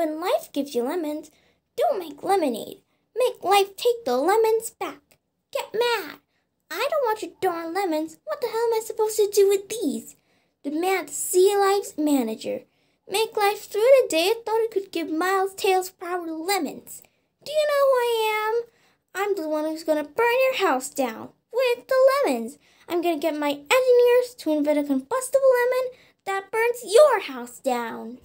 When life gives you lemons, don't make lemonade. Make life take the lemons back. Get mad. I don't want your darn lemons. What the hell am I supposed to do with these? Demand sea life's manager. Make life through the day. I thought it could give Miles Tails power lemons. Do you know who I am? I'm the one who's gonna burn your house down with the lemons. I'm gonna get my engineers to invent a combustible lemon that burns your house down.